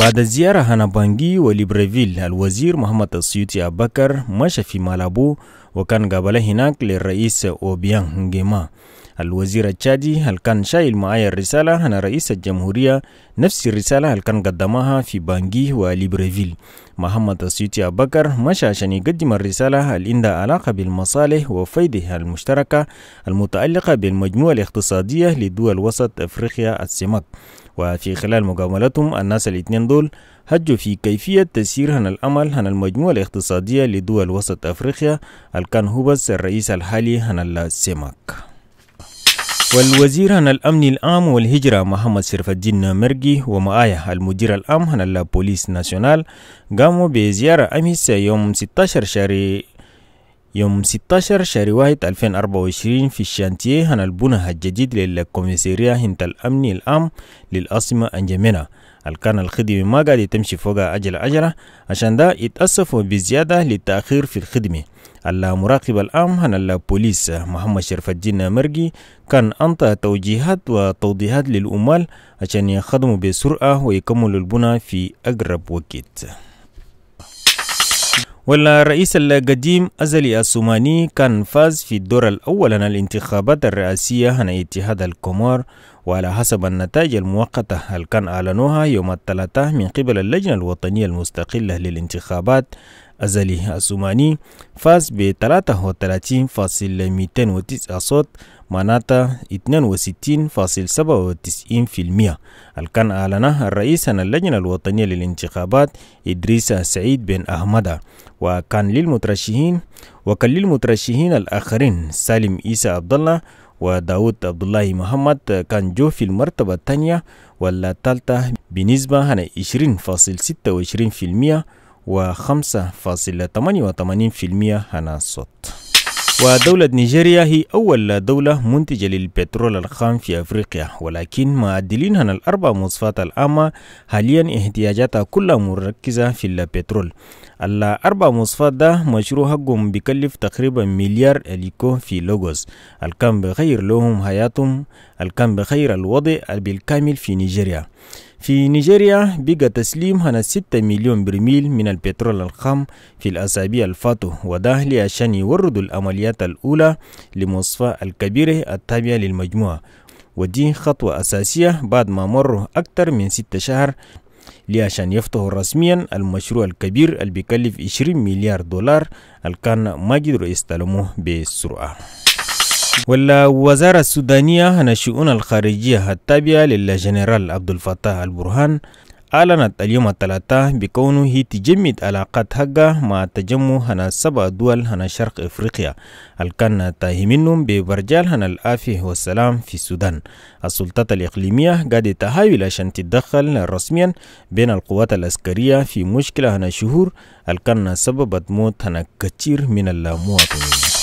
بعد زيارة هانابانجي وليبرفيل الوزير محمد السيوطي أبكر مشى في مالابو وكان قابل هناك للرئيس أوبيان هنجيما الوزير التشادي هل كان شايل معايا الرسالة أنا رئيس الجمهورية نفس الرسالة هل كان قدمها في بانجي وليبريفيل محمد السيوتي أبكر مشى عشان يقدم الرسالة اللي عندها علاقة بالمصالح وفيده المشتركة المتعلقة بالمجموعة الاقتصادية لدول وسط أفريقيا السمك وفي خلال مقابلتهم الناس الاثنين دول هجوا في كيفية تسيير عن الأمل عن المجموعة الاقتصادية لدول وسط أفريقيا الكان هوبس الرئيس الحالي عن السمك والوزيران الأمن العام والهجرة محمد سرف الدين مرقي ومعايا المدير العام عن البوليس ناسيونال قاموا بزيارة أمس يوم 16 شهر يوم 16 شهر واحد 2024 في الشانتيه هنا البنى الجديد للكوميسيريا هنت الأمن العام للعاصمة أنجمينا الكان الخدمة ما قاعد تمشي فوقها أجل أجرة عشان ده يتأسفوا بزيادة للتأخير في الخدمة المراقب العام هنا البوليس محمد شرف الدين مرقي كان أنطى توجيهات وتوضيحات للأمال عشان يخدموا بسرعة ويكملوا البنى في أقرب وقت والرئيس القديم أزلي السوماني كان فاز في الدور الأول من الانتخابات الرئاسية عن اتحاد الكومار وعلى حسب النتائج المؤقتة اللي كان أعلنوها يوم الثلاثاء من قبل اللجنة الوطنية المستقلة للانتخابات أزلي السوماني فاز ب 33.209 صوت معناتها 62.97% الكان أعلنها أعلنه الرئيس عن اللجنة الوطنية للانتخابات إدريس سعيد بن أحمد وكان للمترشحين وكان للمترشحين الآخرين سالم إيسى عبد الله وداود عبد الله محمد كان جو في المرتبة الثانية ولا الثالثة بنسبة عن 20.26% فاصل ستة وعشرين في المية وخمسة فاصل ثمانية وثمانين في المية عن الصوت. ودولة نيجيريا هي أول دولة منتجة للبترول الخام في أفريقيا ولكن معدلين أن الأربع مصفات العامة حاليا احتياجاتها كلها مركزة في البترول الأربع مصفات ده مشروع حقهم بكلف تقريبا مليار أليكو في لوغوس الكم بخير لهم حياتهم الكم بخير الوضع بالكامل في نيجيريا في نيجيريا بقى تسليم هنا 6 مليون برميل من البترول الخام في الأسابيع الفاتو وده لعشان يوردوا العمليات الأولى لمصفى الكبيرة التابعة للمجموعة ودي خطوة أساسية بعد ما مروا أكثر من 6 شهر لعشان يفتحوا رسميا المشروع الكبير اللي بيكلف 20 مليار دولار اللي كان ما قدروا يستلموه بسرعة ولا وزارة السودانية عن الشؤون الخارجية التابعة للجنرال عبد الفتاح البرهان أعلنت اليوم الثلاثاء بكونه تجمد علاقات حقة مع تجمع هنا سبع دول هنا شرق إفريقيا الكان تاهمنهم ببرجال هنا الآفي والسلام في السودان السلطات الإقليمية قد تحاول عشان تتدخل رسميا بين القوات العسكرية في مشكلة هنا شهور الكان سببت موت هنا كثير من المواطنين